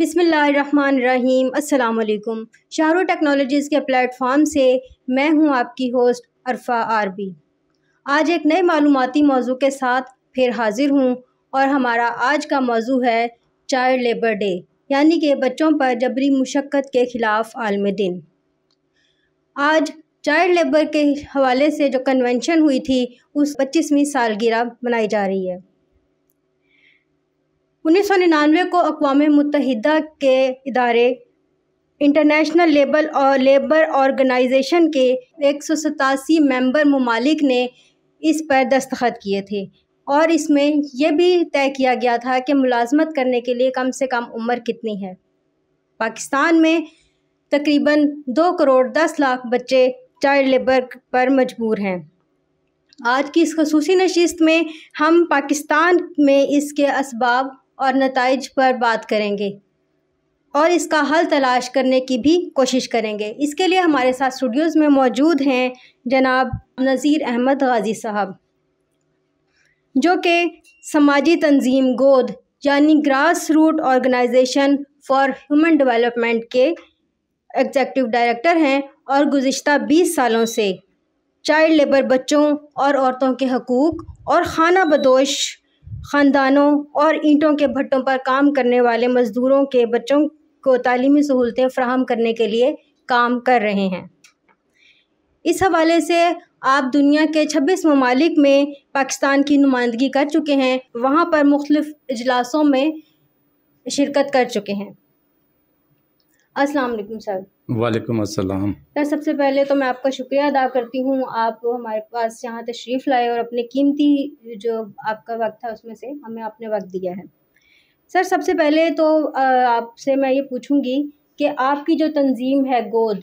बिसमीम अल्लाम शाहरुख टेक्नोलॉजीज़ के प्लेटफॉर्म से मैं हूं आपकी होस्ट अरफा आरबी आज एक नए मालूमती मौजू के साथ फिर हाजिर हूं और हमारा आज का मौजू है चाइल्ड लेबर डे यानी कि बच्चों पर जबरी मुशक्क़त के ख़िलाफ़ आलम दिन आज चाइल्ड लेबर के हवाले से जो कन्वेंशन हुई थी उस पच्चीसवीं सालगिरह मनाई जा रही है उन्नीस सौ निन्यानवे को अकवा मुतहदा के इदारे इंटरनेशनल लेबर और लेबर ऑर्गेनाइजेशन के एक सौ सतासी मेम्बर ममालिक ने इस पर दस्तखत किए थे और इसमें यह भी तय किया गया था कि मुलाजमत करने के लिए कम से कम उम्र कितनी है पाकिस्तान में तकरीबन दो करोड़ दस लाख बच्चे चाइल्ड लेबर पर मजबूर हैं आज की इस खसूसी नशस्त में हम पाकिस्तान में इसके इसबाब और नतज पर बात करेंगे और इसका हल तलाश करने की भी कोशिश करेंगे इसके लिए हमारे साथ स्टूडियोज़ में मौजूद हैं जनाब नज़ीर अहमद गाजी साहब जो कि समाजी तंजीम गोद यानी grass root organisation for human development के एग्जेक्टिव डायरेक्टर हैं और गुज्त 20 सालों से चाइल्ड लेबर बच्चों और औरतों के हकूक़ और खाना बदोश ख़ानदानों और ईंटों के भट्टों पर काम करने वाले मज़दूरों के बच्चों को तलीमी सहूलतें फ्राहम करने के लिए काम कर रहे हैं इस हवाले से आप दुनिया के 26 ममालिक में पाकिस्तान की नुमाइंदगी कर चुके हैं वहाँ पर मुख्तफ इजलासों में शिरकत कर चुके हैं अस्सलाम वालेकुम सर वालेकुम अस्सलाम सर सबसे पहले तो मैं आपका शुक्रिया अदा करती हूँ आप हमारे पास यहाँ तशरीफ़ लाए और अपने कीमती जो आपका वक्त था उसमें से हमें आपने वक्त दिया है सर सबसे पहले तो आपसे मैं ये पूछूँगी कि आपकी जो तंजीम है गोद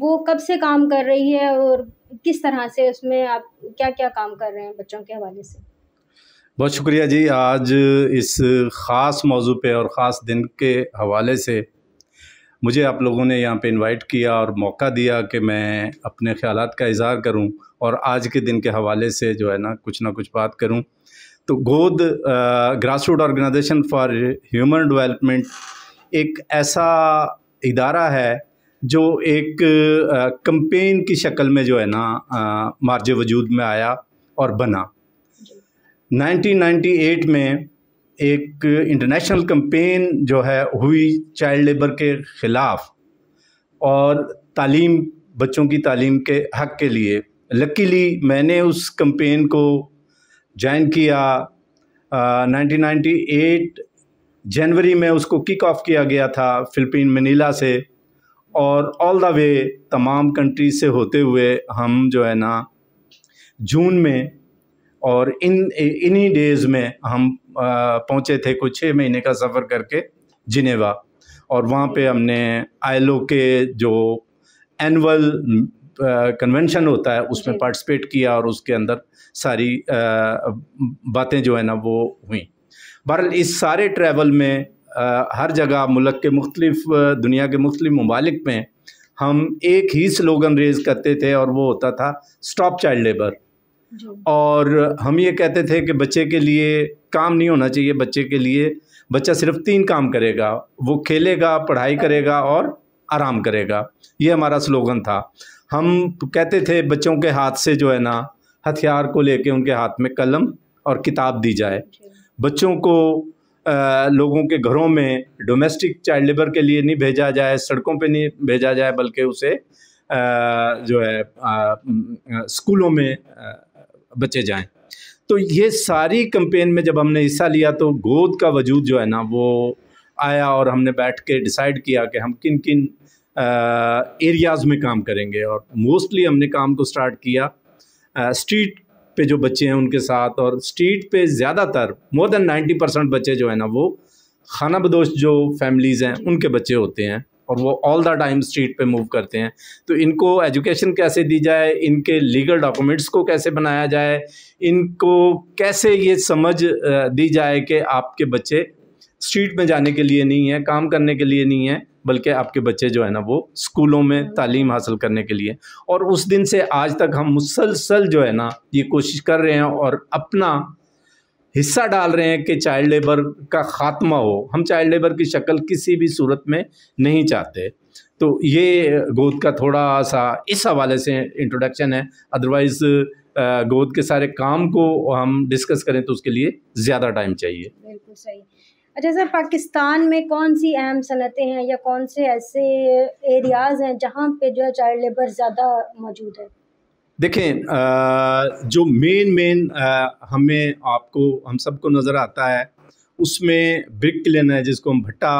वो कब से काम कर रही है और किस तरह से उसमें आप क्या क्या काम कर रहे हैं बच्चों के हवाले से बहुत शुक्रिया जी आज इस ख़ास मौजू पे और ख़ास दिन के हवाले से मुझे आप लोगों ने यहाँ पे इनवाइट किया और मौका दिया कि मैं अपने ख्याल का इजहार करूँ और आज के दिन के हवाले से जो है ना कुछ ना कुछ बात करूँ तो गोद grass root organisation for human development एक ऐसा इदारा है जो एक कंपेन की शक्ल में जो है ना मार्ज वजूद में आया और बना 1998 में एक इंटरनेशनल कम्पेन जो है हुई चाइल्ड लेबर के ख़िलाफ़ और तालीम बच्चों की तालीम के हक़ के लिए लकीली मैंने उस कम्पेन को ज्वाइन किया नाइनटीन 1998 जनवरी में उसको किक ऑफ किया गया था फिलिपीन मनीला से और ऑल द वे तमाम कंट्री से होते हुए हम जो है ना जून में और इन इन्हीं डेज़ में हम पहुँचे थे कुछ छः महीने का सफ़र करके जिनेवा और वहाँ पे हमने आईलो के जो एनअल कन्वेंशन होता है उसमें पार्टिसिपेट किया और उसके अंदर सारी बातें जो है ना वो हुई बहर इस सारे ट्रैवल में आ, हर जगह मुल्क के मुख्तलिफ दुनिया के मुख्तलिफ ममालिक में हम एक ही स्लोगन रेज करते थे और वो होता था स्टॉप चाइल्ड लेबर और हम ये कहते थे कि बच्चे के लिए काम नहीं होना चाहिए बच्चे के लिए बच्चा सिर्फ तीन काम करेगा वो खेलेगा पढ़ाई करेगा और आराम करेगा ये हमारा स्लोगन था हम कहते थे बच्चों के हाथ से जो है ना हथियार को लेके उनके हाथ में कलम और किताब दी जाए बच्चों को आ, लोगों के घरों में डोमेस्टिक चाइल्ड लेबर के लिए नहीं भेजा जाए सड़कों पे नहीं भेजा जाए बल्कि उसे आ, जो है आ, स्कूलों में बचे जाएँ तो ये सारी कंपेन में जब हमने हिस्सा लिया तो गोद का वजूद जो है ना वो आया और हमने बैठ के डिसाइड किया कि हम किन किन एरियाज़ में काम करेंगे और मोस्टली हमने काम को स्टार्ट किया आ, स्ट्रीट पे जो बच्चे हैं उनके साथ और स्ट्रीट पे ज़्यादातर मोर देन नाइन्टी परसेंट बच्चे जो है ना वो खाना बदोश जो फैमिलीज़ हैं उनके बच्चे होते हैं और वो ऑल द टाइम स्ट्रीट पे मूव करते हैं तो इनको एजुकेशन कैसे दी जाए इनके लीगल डॉक्यूमेंट्स को कैसे बनाया जाए इनको कैसे ये समझ दी जाए कि आपके बच्चे स्ट्रीट में जाने के लिए नहीं है काम करने के लिए नहीं है बल्कि आपके बच्चे जो है ना वो स्कूलों में तालीम हासिल करने के लिए और उस दिन से आज तक हम मुसलसल जो है ना ये कोशिश कर रहे हैं और अपना हिस्सा डाल रहे हैं कि चाइल्ड लेबर का खात्मा हो हम चाइल्ड लेबर की शक्ल किसी भी सूरत में नहीं चाहते तो ये गोद का थोड़ा सा इस हवाले से इंट्रोडक्शन है अदरवाइज़ गोद के सारे काम को हम डिस्कस करें तो उसके लिए ज़्यादा टाइम चाहिए बिल्कुल सही अच्छा सर पाकिस्तान में कौन सी अहम सनतें हैं या कौन से ऐसे एरियाज़ हैं जहाँ पे जो है चाइल्ड लेबर ज़्यादा मौजूद है देखें जो मेन मेन हमें आपको हम सबको नज़र आता है उसमें ब्रिक क्लिन है जिसको हम भट्टा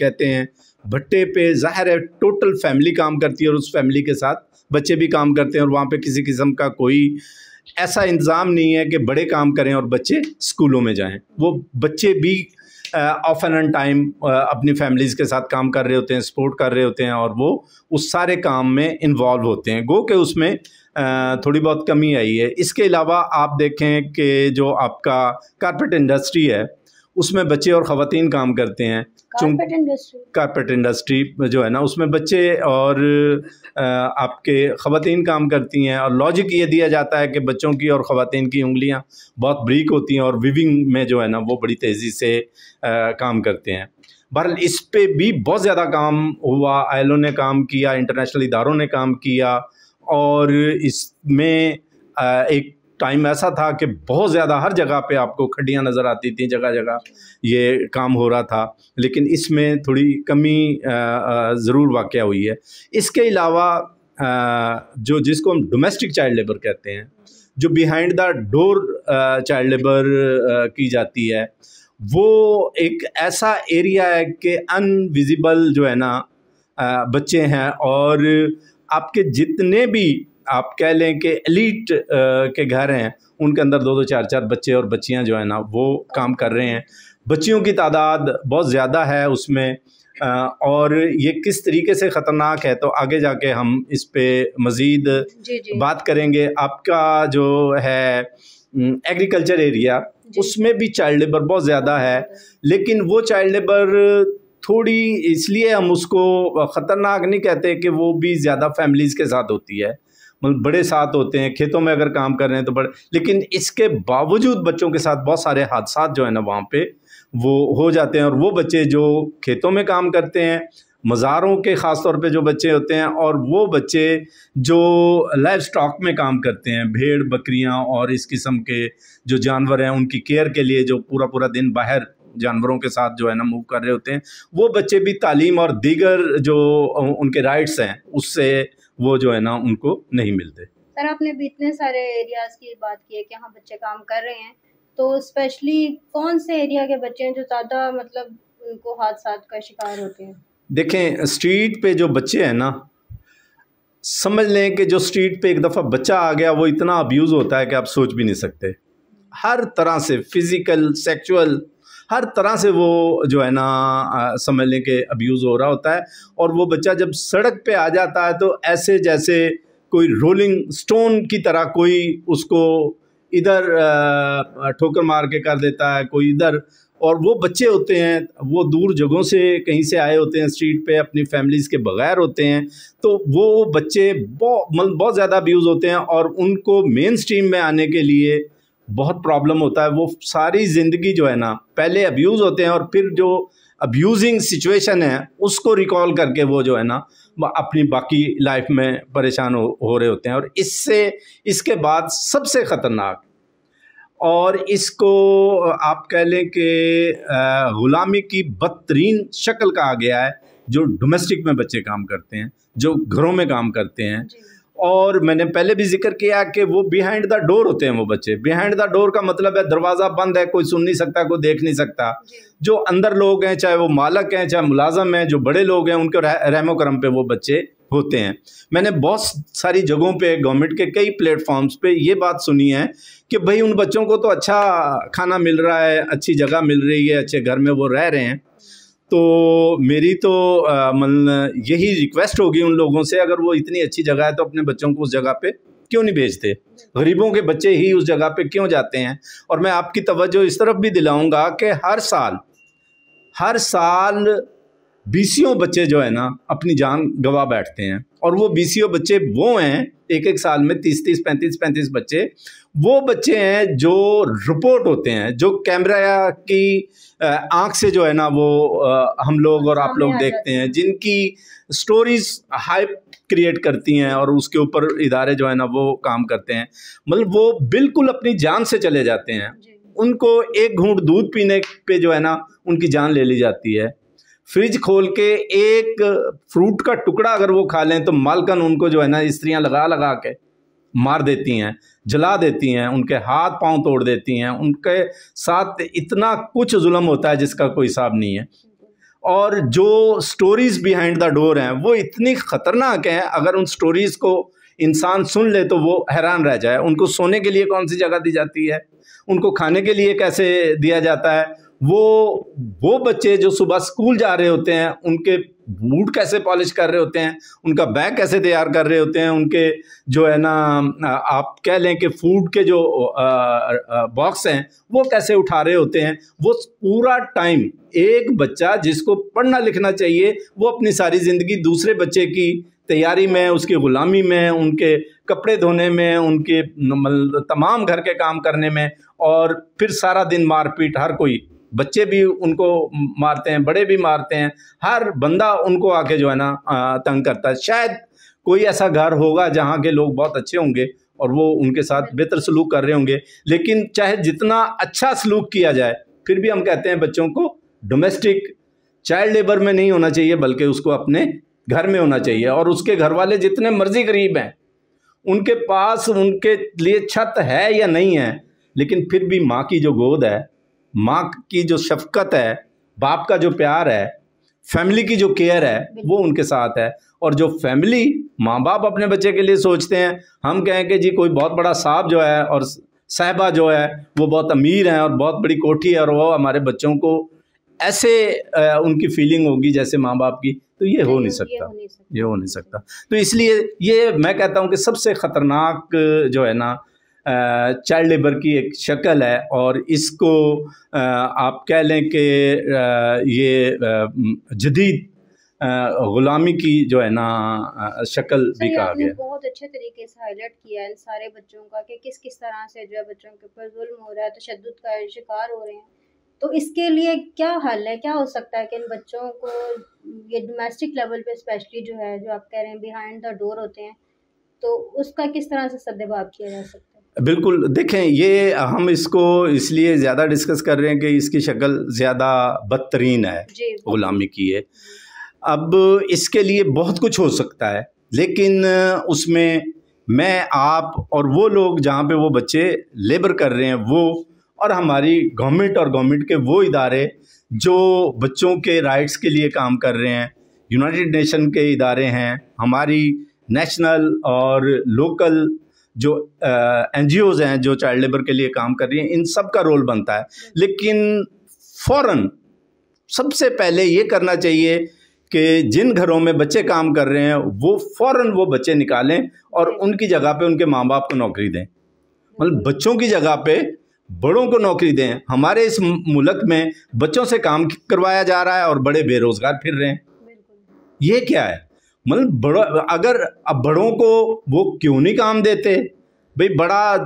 कहते हैं भट्टे पे ज़ाहिर है टोटल फैमिली काम करती है और उस फैमिली के साथ बच्चे भी काम करते हैं और वहाँ पे किसी किस्म का कोई ऐसा इंतज़ाम नहीं है कि बड़े काम करें और बच्चे स्कूलों में जाएं वो बच्चे भी ऑफ एंड एन टाइम अपनी फैमिलीज़ के साथ काम कर रहे होते हैं सपोर्ट कर रहे होते हैं और वो उस सारे काम में इन्वॉल्व होते हैं गो के उसमें थोड़ी बहुत कमी आई है इसके अलावा आप देखें कि जो आपका कारपेट इंडस्ट्री है उसमें बच्चे और ख़वान काम करते हैं कारपेट इंडस्ट्री कारपेट इंडस्ट्री जो है ना उसमें बच्चे और आपके ख़वान काम करती हैं और लॉजिक ये दिया जाता है कि बच्चों की और ख़वान की उंगलियां बहुत ब्रीक होती हैं और विविंग में जो है ना वो बड़ी तेज़ी से आ, काम करते हैं बहर इस पर भी बहुत ज़्यादा काम हुआ आयलों ने काम किया इंटरनेशनल इदारों ने काम किया और इसमें एक टाइम ऐसा था कि बहुत ज़्यादा हर जगह पे आपको खड्डियाँ नज़र आती थी जगह जगह ये काम हो रहा था लेकिन इसमें थोड़ी कमी ज़रूर वाक़ हुई है इसके अलावा जो जिसको हम डोमेस्टिक चाइल्ड लेबर कहते हैं जो behind the door child labour की जाती है वो एक ऐसा एरिया है कि अनविजिबल जो है ना बच्चे हैं और आपके जितने भी आप कह लें कि एलिट के घर हैं उनके अंदर दो दो चार चार बच्चे और बच्चियां जो है ना वो काम कर रहे हैं बच्चियों की तादाद बहुत ज़्यादा है उसमें और ये किस तरीके से ख़तरनाक है तो आगे जाके हम इस पर मज़ीद बात करेंगे आपका जो है एग्रीकल्चर एरिया उसमें भी चाइल्ड लेबर बहुत ज़्यादा है लेकिन वो चाइल्ड लेबर थोड़ी इसलिए हम उसको ख़तरनाक नहीं कहते कि वो भी ज़्यादा फैमिलीज़ के साथ होती है मतलब बड़े साथ होते हैं खेतों में अगर काम कर रहे हैं तो बड़े लेकिन इसके बावजूद बच्चों के साथ बहुत सारे हादसा जो है ना वहाँ पे वो हो जाते हैं और वो बच्चे जो खेतों में काम करते हैं मज़ारों के ख़ास तौर पर जो बच्चे होते हैं और वो बच्चे जो लाइफ स्टॉक में काम करते हैं भेड़ बकरियाँ और इस किस्म के जो जानवर हैं उनकी केयर के लिए जो पूरा पूरा दिन बाहर जानवरों के साथ जो है ना मूव कर रहे होते हैं वो बच्चे भी तालीम और दीगर जो उनके राइट्स हैं उससे वो जो है ना उनको नहीं मिलते सर आपने भी इतने सारे एरियाज की बात की है कि हाँ बच्चे काम कर रहे हैं तो स्पेशली कौन से एरिया के बच्चे हैं जो ज़्यादा मतलब उनको हादसा का शिकार होते हैं देखें स्ट्रीट पे जो बच्चे हैं ना समझ लें कि जो स्ट्रीट पे एक दफ़ा बच्चा आ गया वो इतना अब्यूज़ होता है कि आप सोच भी नहीं सकते हर तरह से फिज़िकल सेक्चुअल हर तरह से वो जो है ना समझ लें कि अब्यूज़ हो रहा होता है और वो बच्चा जब सड़क पे आ जाता है तो ऐसे जैसे कोई रोलिंग स्टोन की तरह कोई उसको इधर ठोकर मार के कर देता है कोई इधर और वो बच्चे होते हैं वो दूर जगहों से कहीं से आए होते हैं स्ट्रीट पे अपनी फैमिलीज़ के बगैर होते हैं तो वो बच्चे मतलब बहुत बहुत ज़्यादा अब्यूज़ होते हैं और उनको मेन स्ट्रीम में आने के लिए बहुत प्रॉब्लम होता है वो सारी ज़िंदगी जो है ना पहले अब्यूज़ होते हैं और फिर जो अब्यूजिंग सिचुएशन है उसको रिकॉल करके वो जो है ना अपनी बाकी लाइफ में परेशान हो, हो रहे होते हैं और इससे इसके बाद सबसे ख़तरनाक और इसको आप कह लें कि ग़ुलामी की बदतरीन शक्ल कहा गया है जो डोमेस्टिक में बच्चे काम करते हैं जो घरों में काम करते हैं और मैंने पहले भी जिक्र किया कि वो बिहाइंड द डोर होते हैं वो बच्चे बिहाइंड द डोर का मतलब है दरवाज़ा बंद है कोई सुन नहीं सकता कोई देख नहीं सकता जो अंदर लोग हैं चाहे वो मालक हैं चाहे मुलाजम हैं जो बड़े लोग हैं उनके रह, रहमो करम पर वो बच्चे होते हैं मैंने बहुत सारी जगहों पे गवर्नमेंट के कई प्लेटफॉर्म्स पे ये बात सुनी है कि भाई उन बच्चों को तो अच्छा खाना मिल रहा है अच्छी जगह मिल रही है अच्छे घर में वो रह रहे हैं तो मेरी तो मन यही रिक्वेस्ट होगी उन लोगों से अगर वो इतनी अच्छी जगह है तो अपने बच्चों को उस जगह पे क्यों नहीं भेजते गरीबों के बच्चे ही उस जगह पे क्यों जाते हैं और मैं आपकी तवज्जो इस तरफ भी दिलाऊंगा कि हर साल हर साल बीसियों बच्चे जो है ना अपनी जान गवा बैठते हैं और वो बीसियों बच्चे वो हैं एक एक साल में तीस तीस पैंतीस पैंतीस बच्चे वो बच्चे हैं जो रिपोर्ट होते हैं जो कैमरा की आंख से जो है ना वो हम लोग और आप लोग देखते हैं जिनकी स्टोरीज हाइप क्रिएट करती हैं और उसके ऊपर इदारे जो है ना वो काम करते हैं मतलब वो बिल्कुल अपनी जान से चले जाते हैं उनको एक घूंट दूध पीने पे जो है ना उनकी जान ले ली जाती है फ्रिज खोल के एक फ्रूट का टुकड़ा अगर वो खा लें तो मालकन उनको जो है ना स्त्रियां लगा लगा के मार देती हैं जला देती हैं उनके हाथ पांव तोड़ देती हैं उनके साथ इतना कुछ जुल्म होता है जिसका कोई हिसाब नहीं है और जो स्टोरीज़ बिहाइंड द डोर हैं वो इतनी ख़तरनाक हैं अगर उन स्टोरीज़ को इंसान सुन ले तो वो हैरान रह जाए उनको सोने के लिए कौन सी जगह दी जाती है उनको खाने के लिए कैसे दिया जाता है वो वो बच्चे जो सुबह स्कूल जा रहे होते हैं उनके बूट कैसे पॉलिश कर रहे होते हैं उनका बैग कैसे तैयार कर रहे होते हैं उनके जो है ना आप कह लें कि फूड के जो बॉक्स हैं वो कैसे उठा रहे होते हैं वो पूरा टाइम एक बच्चा जिसको पढ़ना लिखना चाहिए वो अपनी सारी ज़िंदगी दूसरे बच्चे की तैयारी में उसकी ग़ुलामी में उनके कपड़े धोने में उनके तमाम घर के काम करने में और फिर सारा दिन मारपीट हर कोई बच्चे भी उनको मारते हैं बड़े भी मारते हैं हर बंदा उनको आके जो है ना तंग करता है शायद कोई ऐसा घर होगा जहाँ के लोग बहुत अच्छे होंगे और वो उनके साथ बेहतर सलूक कर रहे होंगे लेकिन चाहे जितना अच्छा सलूक किया जाए फिर भी हम कहते हैं बच्चों को डोमेस्टिक चाइल्ड लेबर में नहीं होना चाहिए बल्कि उसको अपने घर में होना चाहिए और उसके घर वाले जितने मर्जी गरीब हैं उनके पास उनके लिए छत है या नहीं है लेकिन फिर भी माँ की जो गोद है माँ की जो शफकत है बाप का जो प्यार है फैमिली की जो केयर है वो उनके साथ है और जो फैमिली माँ बाप अपने बच्चे के लिए सोचते हैं हम कहें कि जी कोई बहुत बड़ा साहब जो है और साहबा जो है वो बहुत अमीर हैं और बहुत बड़ी कोठी है और वो हमारे बच्चों को ऐसे उनकी फीलिंग होगी जैसे माँ बाप की तो ये हो नहीं सकता ये हो नहीं सकता तो इसलिए ये मैं कहता हूँ कि सबसे ख़तरनाक जो है ना चाइल्ड लेबर की एक शक्ल है और इसको आप कह लें कि ये जदीद ग़ुलामी की जो है ना शक्ल भी कहा गया बहुत अच्छे तरीके से हाईलाइट किया है सारे बच्चों का कि किस किस तरह से जो है बच्चों के ऊपर जुल्म हो रहा है तशद शद का शिकार हो रहे हैं तो इसके लिए क्या हल है क्या हो सकता है कि इन बच्चों को ये डोमेस्टिक लेवल पे स्पेशली जो है जो आप कह रहे हैं बिहाइंड द डोर होते हैं तो उसका किस तरह से सदबाव किया जा सकता है बिल्कुल देखें ये हम इसको इसलिए ज़्यादा डिस्कस कर रहे हैं कि इसकी शक्ल ज़्यादा बदतरीन है तो ग़ुलामी की है अब इसके लिए बहुत कुछ हो सकता है लेकिन उसमें मैं आप और वो लोग जहाँ पे वो बच्चे लेबर कर रहे हैं वो और हमारी गवर्नमेंट और गवर्नमेंट के वो इदारे जो बच्चों के राइट्स के लिए काम कर रहे हैं यूनाइटेड नेशन के इदारे हैं हमारी नेशनल और लोकल जो एन जी ओज़ हैं जो चाइल्ड लेबर के लिए काम कर रही हैं इन सब का रोल बनता है लेकिन फ़ौर सबसे पहले ये करना चाहिए कि जिन घरों में बच्चे काम कर रहे हैं वो फ़ौर वो बच्चे निकालें और उनकी जगह पे उनके माँ बाप को नौकरी दें मतलब बच्चों की जगह पे बड़ों को नौकरी दें हमारे इस मुल्क में बच्चों से काम करवाया जा रहा है और बड़े बेरोज़गार फिर रहे हैं ये क्या है मतलब बड़ा अगर अब बड़ों को वो क्यों नहीं काम देते भाई बड़ा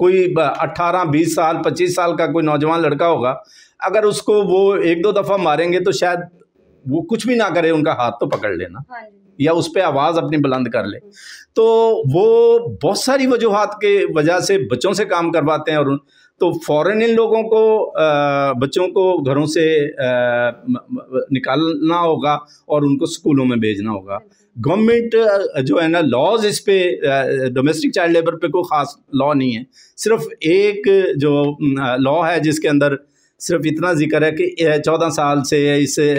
कोई अट्ठारह बीस साल पच्चीस साल का कोई नौजवान लड़का होगा अगर उसको वो एक दो दफ़ा मारेंगे तो शायद वो कुछ भी ना करे उनका हाथ तो पकड़ लेना हाँ या उस पर आवाज़ अपनी बुलंद कर ले तो वो बहुत सारी वजूहत के वजह से बच्चों से काम करवाते हैं और तो फॉरन इन लोगों को बच्चों को घरों से निकालना होगा और उनको स्कूलों में भेजना होगा गवर्नमेंट जो है ना लॉज इस पे डोमेस्टिक चाइल्ड लेबर पे कोई ख़ास लॉ नहीं है सिर्फ एक जो लॉ है जिसके अंदर सिर्फ इतना जिक्र है कि चौदह साल से इससे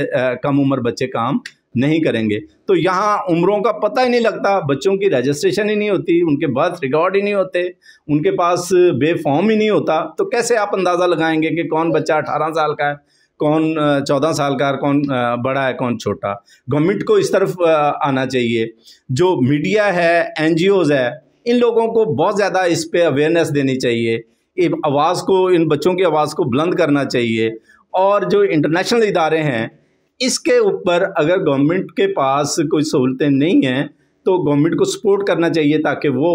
कम उम्र बच्चे काम नहीं करेंगे तो यहाँ उम्रों का पता ही नहीं लगता बच्चों की रजिस्ट्रेशन ही नहीं होती उनके बर्थ रिकॉर्ड ही नहीं होते उनके पास फॉर्म ही नहीं होता तो कैसे आप अंदाज़ा लगाएंगे कि कौन बच्चा अठारह साल का है कौन चौदह साल का है कौन बड़ा है कौन छोटा गवर्नमेंट को इस तरफ आना चाहिए जो मीडिया है एन है इन लोगों को बहुत ज़्यादा इस पर अवेयरनेस देनी चाहिए आवाज़ को इन बच्चों की आवाज़ को बुलंद करना चाहिए और जो इंटरनेशनल इदारे हैं इसके ऊपर अगर गवर्नमेंट के पास कोई सहूलतें नहीं हैं तो गवर्नमेंट को सपोर्ट करना चाहिए ताकि वो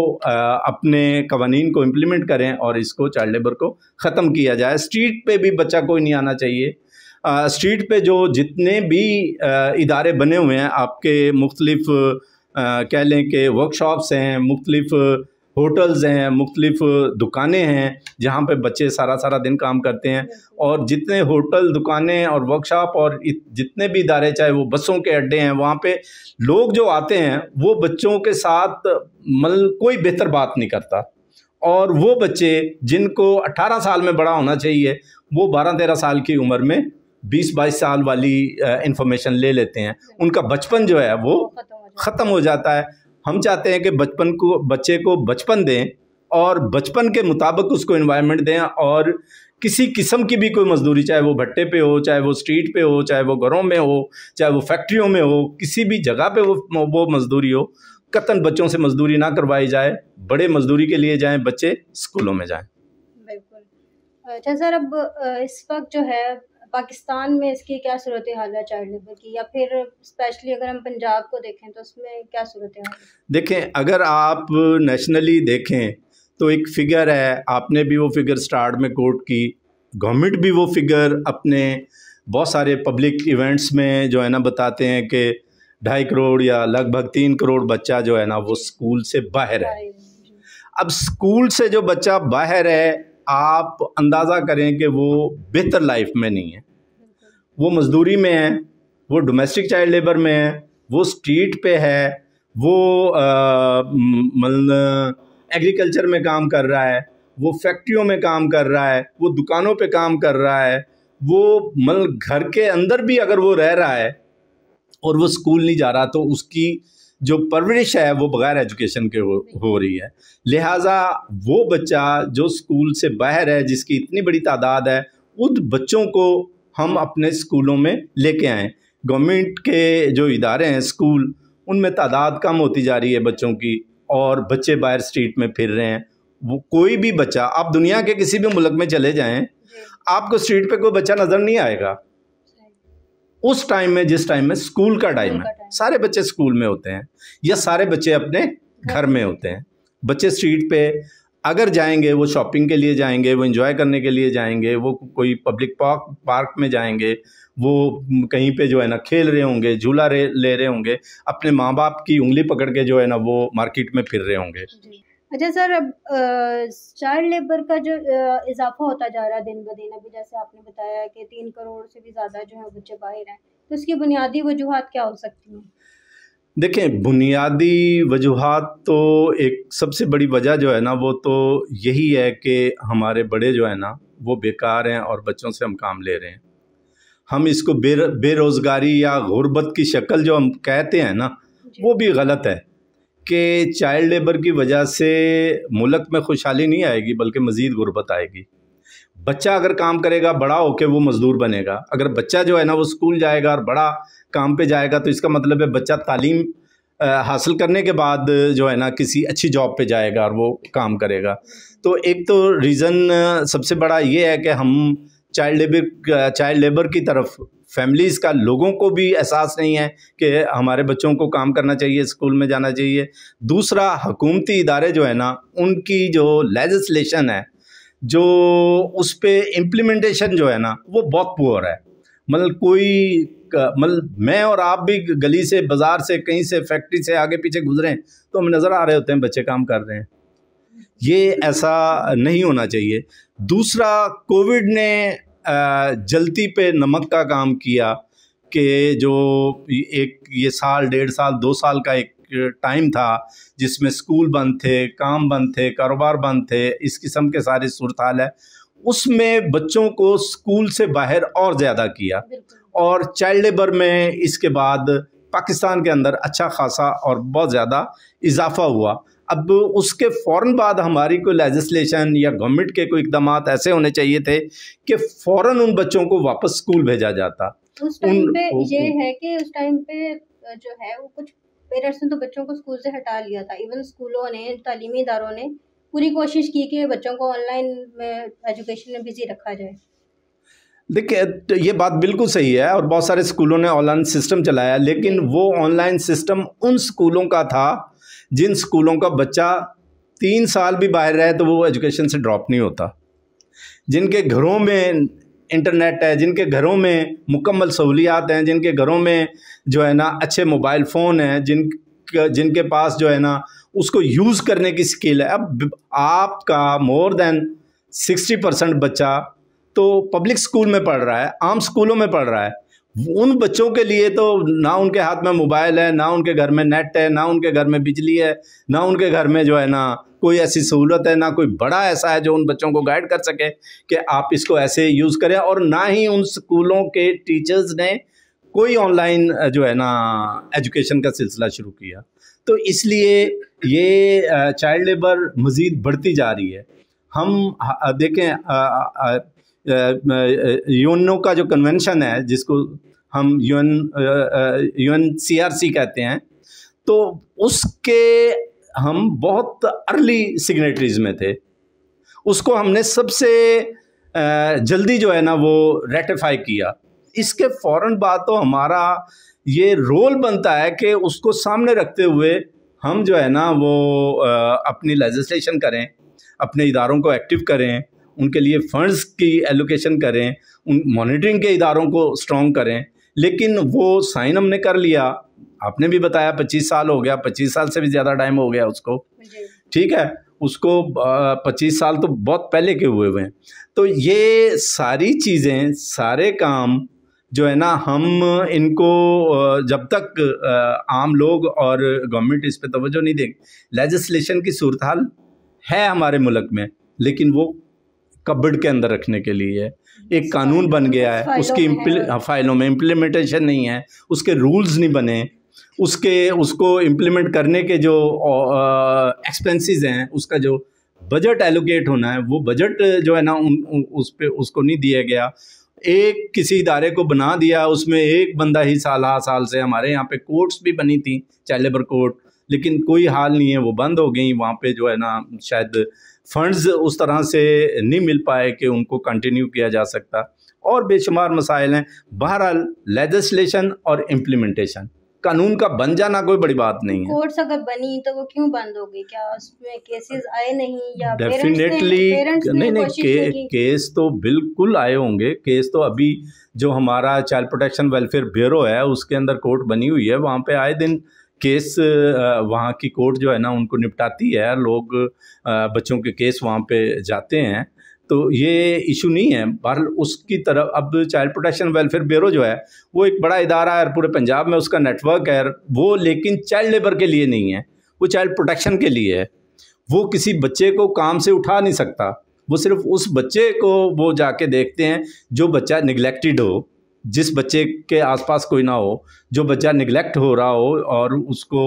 अपने कवानीन को इम्प्लीमेंट करें और इसको चाइल्ड लेबर को ख़त्म किया जाए स्ट्रीट पे भी बच्चा कोई नहीं आना चाहिए स्ट्रीट पे जो जितने भी इदारे बने हुए हैं आपके मुख्तलफ़ कह लें कि वर्कशॉप्स हैं मुख्तलफ़ होटल्स हैं मुख्तलिफ दुकानें हैं जहाँ पे बच्चे सारा सारा दिन काम करते हैं और जितने होटल दुकानें और वर्कशॉप और जितने भी इदारे चाहे वो बसों के अड्डे हैं वहाँ पे लोग जो आते हैं वो बच्चों के साथ मल कोई बेहतर बात नहीं करता और वो बच्चे जिनको 18 साल में बड़ा होना चाहिए वो 12-13 साल की उम्र में 20-22 साल वाली इंफॉर्मेशन ले लेते हैं उनका बचपन जो है वो ख़त्म हो जाता है हम चाहते हैं कि बचपन को बच्चे को बचपन दें और बचपन के मुताबिक उसको इन्वायरमेंट दें और किसी किस्म की भी कोई मजदूरी चाहे वो भट्टे पे हो चाहे वो स्ट्रीट पे हो चाहे वो घरों में हो चाहे वो फैक्ट्रियों में हो किसी भी जगह पे वो वो मजदूरी हो कतन बच्चों से मजदूरी ना करवाई जाए बड़े मजदूरी के लिए जाएं बच्चे स्कूलों में जाएं बिल्कुल अच्छा सर अब इस वक्त जो है पाकिस्तान में इसकी क्या सूरत हाल है चाइल्ड लेबर की या फिर स्पेशली अगर हम पंजाब को देखें तो उसमें क्या सूरत हाल देखें अगर आप नेशनली देखें तो एक फ़िगर है आपने भी वो फिगर स्टार्ट में कोट की गवर्नमेंट भी वो फिगर अपने बहुत सारे पब्लिक इवेंट्स में जो है ना बताते हैं कि ढाई करोड़ या लगभग तीन करोड़ बच्चा जो है ना वो स्कूल से बाहर है अब स्कूल से जो बच्चा बाहर है आप अंदाज़ा करें कि वो बेहतर लाइफ में नहीं है वो मज़दूरी में है वो डोमेस्टिक चाइल्ड लेबर में है वो स्ट्रीट पे है वो एग्रीकल्चर में काम कर रहा है वो फैक्ट्रियों में काम कर रहा है वो दुकानों पे काम कर रहा है वो मतलब घर के अंदर भी अगर वो रह रहा है और वो स्कूल नहीं जा रहा तो उसकी जो परवरिश है वो बगैर एजुकेशन के हो, हो रही है लिहाजा वो बच्चा जो स्कूल से बाहर है जिसकी इतनी बड़ी तादाद है उन बच्चों को हम अपने स्कूलों में लेके आएँ गवर्नमेंट के जो इदारे हैं स्कूल उनमें तादाद कम होती जा रही है बच्चों की और बच्चे बाहर स्ट्रीट में फिर रहे हैं वो कोई भी बच्चा आप दुनिया के किसी भी मुल्क में चले जाएं आपको स्ट्रीट पे कोई बच्चा नज़र नहीं आएगा उस टाइम में जिस टाइम में स्कूल का टाइम है सारे बच्चे स्कूल में होते हैं या सारे बच्चे अपने घर में होते हैं बच्चे स्ट्रीट पे अगर जाएंगे वो शॉपिंग के लिए जाएंगे वो इन्जॉय करने के लिए जाएंगे वो कोई पब्लिक पार्क पार्क में जाएंगे वो कहीं पे जो है ना खेल रहे होंगे झूला ले रहे होंगे अपने माँ बाप की उंगली पकड़ के जो है ना वो मार्केट में फिर रहे होंगे अच्छा सर अब चाइल्ड लेबर का जो इजाफा होता जा रहा है दिन ब दिन अभी जैसे आपने बताया कि तीन करोड़ से भी ज़्यादा जो है बच्चे बाहर हैं तो इसकी बुनियादी वजूहत क्या हो सकती हैं देखें बुनियादी वजूहत तो एक सबसे बड़ी वजह जो है ना वो तो यही है कि हमारे बड़े जो है ना वो बेकार हैं और बच्चों से हम काम ले रहे हैं हम इसको बेर बेरोज़गारी या गुर्बत की शक्ल जो हम कहते हैं ना वो भी गलत है कि चाइल्ड लेबर की वजह से मुल्क में खुशहाली नहीं आएगी बल्कि मज़ीद गुर्बत आएगी बच्चा अगर काम करेगा बड़ा होके वो मज़दूर बनेगा अगर बच्चा जो है ना वो स्कूल जाएगा और बड़ा काम पे जाएगा तो इसका मतलब है बच्चा तालीम हासिल करने के बाद जो है ना किसी अच्छी जॉब पे जाएगा और वो काम करेगा तो एक तो रीज़न सबसे बड़ा ये है कि हम चाइल्ड लेबर चाइल्ड लेबर की तरफ फैमिलीज़ का लोगों को भी एहसास नहीं है कि हमारे बच्चों को काम करना चाहिए स्कूल में जाना चाहिए दूसरा हकूमती इदारे जो है ना उनकी जो लेजिस्लेशन है जो उस पर इम्प्लीमेंटेशन जो है ना वो बहुत पुअर है मतलब कोई मतलब मैं और आप भी गली से बाज़ार से कहीं से फैक्ट्री से आगे पीछे हैं तो हम नज़र आ रहे होते हैं बच्चे काम कर रहे हैं ये ऐसा नहीं होना चाहिए दूसरा कोविड ने जलती पे नमक का काम किया कि जो एक ये साल डेढ़ साल दो साल का एक टाइम था जिसमें स्कूल बंद थे काम बंद थे कारोबार बंद थे इस किस्म के सारे सूरत हाल है उसमें बच्चों को स्कूल से बाहर और ज़्यादा किया और चाइल्ड लेबर में इसके बाद पाकिस्तान के अंदर अच्छा खासा और बहुत ज़्यादा इजाफा हुआ अब उसके फ़ौर बाद हमारी कोई लेजिस्लेशन या गवर्नमेंट के कोई इकदाम ऐसे होने चाहिए थे कि फ़ौर उन बच्चों को वापस स्कूल भेजा जाता उस टाइम पे ये है कि उस टाइम पे जो है वो कुछ पेरेंट्स ने तो बच्चों को स्कूल से हटा लिया था इवन स्कूलों ने तालीमी इदारों ने पूरी कोशिश की कि बच्चों को ऑनलाइन में एजुकेशन में बिज़ी रखा जाए देखिए तो ये बात बिल्कुल सही है और बहुत सारे स्कूलों ने ऑनलाइन सिस्टम चलाया लेकिन वो ऑनलाइन सिस्टम उन स्कूलों का था जिन स्कूलों का बच्चा तीन साल भी बाहर रहे तो वो एजुकेशन से ड्रॉप नहीं होता जिनके घरों में इंटरनेट है जिनके घरों में मुकम्मल सहूलियात हैं जिनके घरों में जो है ना अच्छे मोबाइल फ़ोन हैं जिन जिनके पास जो है ना उसको यूज़ करने की स्किल है अब आपका मोर देन सिक्सटी परसेंट बच्चा तो पब्लिक स्कूल में पढ़ रहा है आम स्कूलों में पढ़ रहा है उन बच्चों के लिए तो ना उनके हाथ में मोबाइल है ना उनके घर में नेट है ना उनके घर में बिजली है ना उनके घर में जो है ना कोई ऐसी सहूलत है ना कोई बड़ा ऐसा है जो उन बच्चों को गाइड कर सके कि आप इसको ऐसे यूज़ करें और ना ही उन स्कूलों के टीचर्स ने कोई ऑनलाइन जो है ना एजुकेशन का सिलसिला शुरू किया तो इसलिए ये चाइल्ड लेबर मज़ीद बढ़ती जा रही है हम देखें यूनो का जो कन्वेंशन है जिसको हम यूएन यूएनसीआरसी कहते हैं तो उसके हम बहुत अर्ली सिग्नेटरीज में थे उसको हमने सबसे जल्दी जो है ना वो रेटिफाई किया इसके फ़ौर बाद तो हमारा ये रोल बनता है कि उसको सामने रखते हुए हम जो है ना वो अपनी लेजिस्लेशन करें अपने इदारों को एक्टिव करें उनके लिए फ़ंड्स की एलोकेशन करें उन मॉनिटरिंग के इदारों को स्ट्रॉन्ग करें लेकिन वो साइन हमने कर लिया आपने भी बताया पच्चीस साल हो गया पच्चीस साल से भी ज़्यादा टाइम हो गया उसको ठीक है उसको पच्चीस साल तो बहुत पहले के हुए हुए हैं तो ये सारी चीज़ें सारे काम जो है ना हम इनको जब तक आम लोग और गवर्नमेंट इस पर तोज्जो नहीं देंगे लेजिस्लेशन की सूरत हाल है हमारे मुल्क में लेकिन वो कब्बड़ के अंदर रखने के लिए है एक कानून बन गया है उसकी हाँ, फाइलों में इम्प्लीमेंटेशन नहीं है उसके रूल्स नहीं बने उसके उसको इम्प्लीमेंट करने के जो एक्सपेंसेस हैं उसका जो बजट एलोकेट होना है वो बजट जो है ना उन, उस पर उसको नहीं दिया गया एक किसी इदारे को बना दिया उसमें एक बंदा ही साल हाँ साल से हमारे यहाँ पे कोर्ट्स भी बनी थी चाइल्ड लेबर कोर्ट लेकिन कोई हाल नहीं है वो बंद हो गई वहाँ पे जो है ना शायद फंड्स उस तरह से नहीं मिल पाए कि उनको कंटिन्यू किया जा सकता और बेशुमार मसाइल हैं बहरहाल लेजिस्लेशन और इम्प्लीमेंटेशन कानून का बन जाना कोई बड़ी बात नहीं है कोर्ट अगर बनी तो वो क्यों बंद हो गई क्या उसमें केसेस आए नहीं या डेफिनेटली नहीं नहीं के, केस तो बिल्कुल आए होंगे केस तो अभी जो हमारा चाइल्ड प्रोटेक्शन वेलफेयर ब्यूरो है उसके अंदर कोर्ट बनी हुई है वहाँ पे आए दिन केस वहाँ की कोर्ट जो है ना उनको निपटाती है लोग बच्चों के केस वहाँ पे जाते हैं तो ये इशू नहीं है बहर उसकी तरफ अब चाइल्ड प्रोटेक्शन वेलफेयर ब्यूरो जो है वो एक बड़ा इदारा है पूरे पंजाब में उसका नेटवर्क है वो लेकिन चाइल्ड लेबर के लिए नहीं है वो चाइल्ड प्रोटेक्शन के लिए है वो किसी बच्चे को काम से उठा नहीं सकता वो सिर्फ उस बच्चे को वो जाके देखते हैं जो बच्चा निगलेक्टेड हो जिस बच्चे के आसपास कोई ना हो जो बच्चा निगलेक्ट हो रहा हो और उसको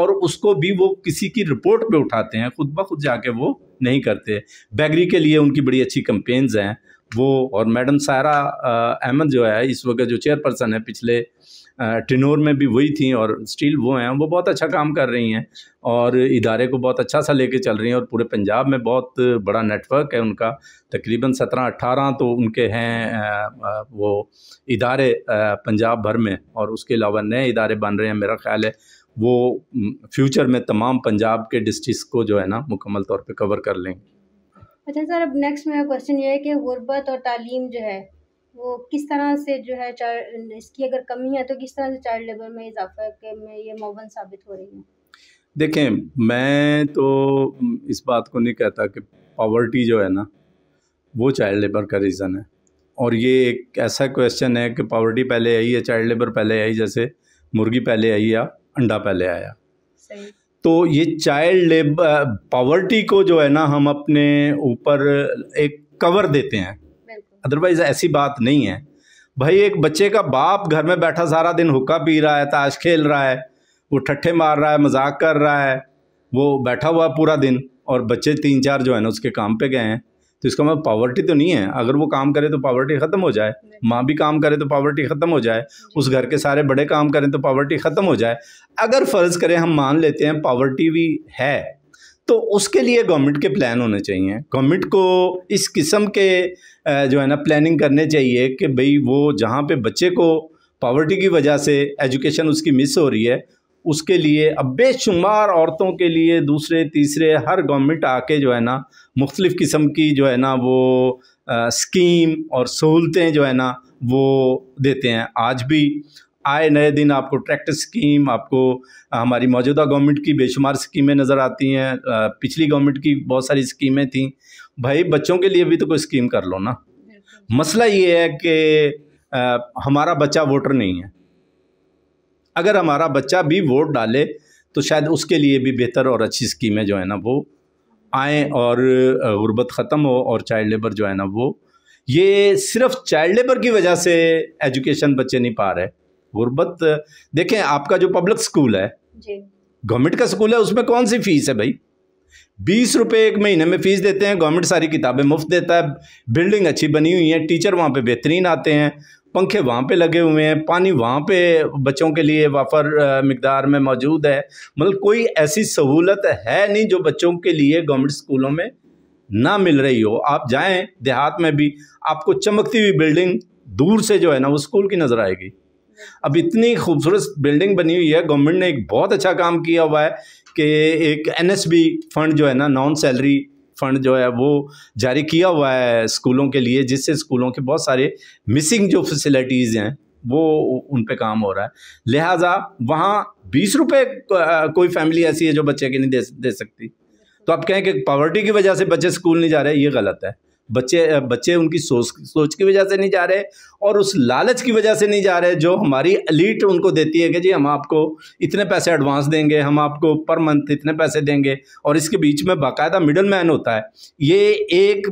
और उसको भी वो किसी की रिपोर्ट पे उठाते हैं खुद ब खुद जाके वो नहीं करते बैगरी के लिए उनकी बड़ी अच्छी कंपेन्स हैं वो और मैडम सारा अहमद जो है इस वक्त जो चेयरपर्सन है पिछले टिनोर में भी वही थी और स्टील वो हैं वो बहुत अच्छा काम कर रही हैं और इदारे को बहुत अच्छा सा लेके चल रही हैं और पूरे पंजाब में बहुत बड़ा नेटवर्क है उनका तकरीबन सत्रह अट्ठारह तो उनके हैं वो इदारे पंजाब भर में और उसके अलावा नए इदारे बन रहे हैं मेरा ख्याल है वो फ्यूचर में तमाम पंजाब के डिस्ट्रिक्स को जो है ना मुकम्मल तौर पे कवर कर लेंगे अच्छा सर अब नेक्स्ट मेरा क्वेश्चन ये है कि गुर्बत और तालीम जो है वो किस तरह से जो है इसकी अगर कमी है तो किस तरह से चाइल्ड लेबर में इजाफा के में ये मौवन साबित हो रही है देखें मैं तो इस बात को नहीं कहता कि पावर्टी जो है ना वो चाइल्ड लेबर का रीज़न है और ये एक ऐसा क्वेश्चन है कि पावर्टी पहले आई है चाइल्ड लेबर पहले आई जैसे मुर्गी पहले आई या अंडा पहले आया तो ये चाइल्ड लेबर पावर्टी को जो है ना हम अपने ऊपर एक कवर देते हैं अदरवाइज ऐसी बात नहीं है भाई एक बच्चे का बाप घर में बैठा सारा दिन हुक्का पी रहा है ताश खेल रहा है वो ठट्ठे मार रहा है मजाक कर रहा है वो बैठा हुआ है पूरा दिन और बच्चे तीन चार जो है ना उसके काम पे गए हैं तो इसका मतलब पावर्टी तो नहीं है अगर वो काम करे तो पावर्टी ख़त्म हो जाए माँ भी काम करे तो पावर्टी ख़त्म हो जाए उस घर के सारे बड़े काम करें तो पावर्टी ख़त्म हो जाए अगर फ़र्ज़ करें हम मान लेते हैं पावर्टी भी है तो उसके लिए गवर्नमेंट के प्लान होने चाहिए गवर्नमेंट को इस किस्म के जो है ना प्लानिंग करने चाहिए कि भाई वो जहाँ पे बच्चे को पावर्टी की वजह से एजुकेशन उसकी मिस हो रही है उसके लिए अब बेशुमार औरतों के लिए दूसरे तीसरे हर गवर्नमेंट आके जो है ना मुख्तलिफ़ किस्म की जो है ना वो स्कीम और सहूलतें जो है ना वो देते हैं आज भी आए नए दिन आपको ट्रैक्टर स्कीम आपको हमारी मौजूदा गवर्नमेंट की बेशुमार स्कीमें नज़र आती हैं पिछली गवर्नमेंट की बहुत सारी स्कीमें थी भाई बच्चों के लिए भी तो कोई स्कीम कर लो ना मसला ये है कि हमारा बच्चा वोटर नहीं है अगर हमारा बच्चा भी वोट डाले तो शायद उसके लिए भी बेहतर और अच्छी स्कीमें जो है ना वो आए और गुर्बत ख़त्म हो और चाइल्ड लेबर जो है ना वो ये सिर्फ चाइल्ड लेबर की वजह से एजुकेशन बच्चे नहीं पा रहे गुर्बत देखें आपका जो पब्लिक स्कूल है गवर्नमेंट का स्कूल है उसमें कौन सी फीस है भाई बीस रुपये एक महीने में फ़ीस देते हैं गवर्नमेंट सारी किताबें मुफ्त देता है बिल्डिंग अच्छी बनी हुई है टीचर वहाँ पे बेहतरीन आते हैं पंखे वहाँ पे लगे हुए हैं पानी वहाँ पे बच्चों के लिए वाफर मकदार में मौजूद है मतलब कोई ऐसी सहूलत है नहीं जो बच्चों के लिए गवर्नमेंट स्कूलों में ना मिल रही हो आप जाएं देहात में भी आपको चमकती हुई बिल्डिंग दूर से जो है ना वो स्कूल की नज़र आएगी अब इतनी खूबसूरत बिल्डिंग बनी हुई है गवर्नमेंट ने एक बहुत अच्छा काम किया हुआ है कि एक एन फंड जो है ना नॉन सैलरी फंड जो है वो जारी किया हुआ है स्कूलों के लिए जिससे स्कूलों के बहुत सारे मिसिंग जो फैसिलिटीज़ हैं वो उन पर काम हो रहा है लिहाजा वहाँ बीस रुपये कोई फैमिली ऐसी है जो बच्चे के नहीं दे दे सकती तो आप कहें कि पावर्टी की वजह से बच्चे स्कूल नहीं जा रहे ये गलत है बच्चे बच्चे उनकी सोच सोच की वजह से नहीं जा रहे और उस लालच की वजह से नहीं जा रहे जो हमारी अलीट उनको देती है कि जी हम आपको इतने पैसे एडवांस देंगे हम आपको पर मंथ इतने पैसे देंगे और इसके बीच में बाकायदा मिडल मैन होता है ये एक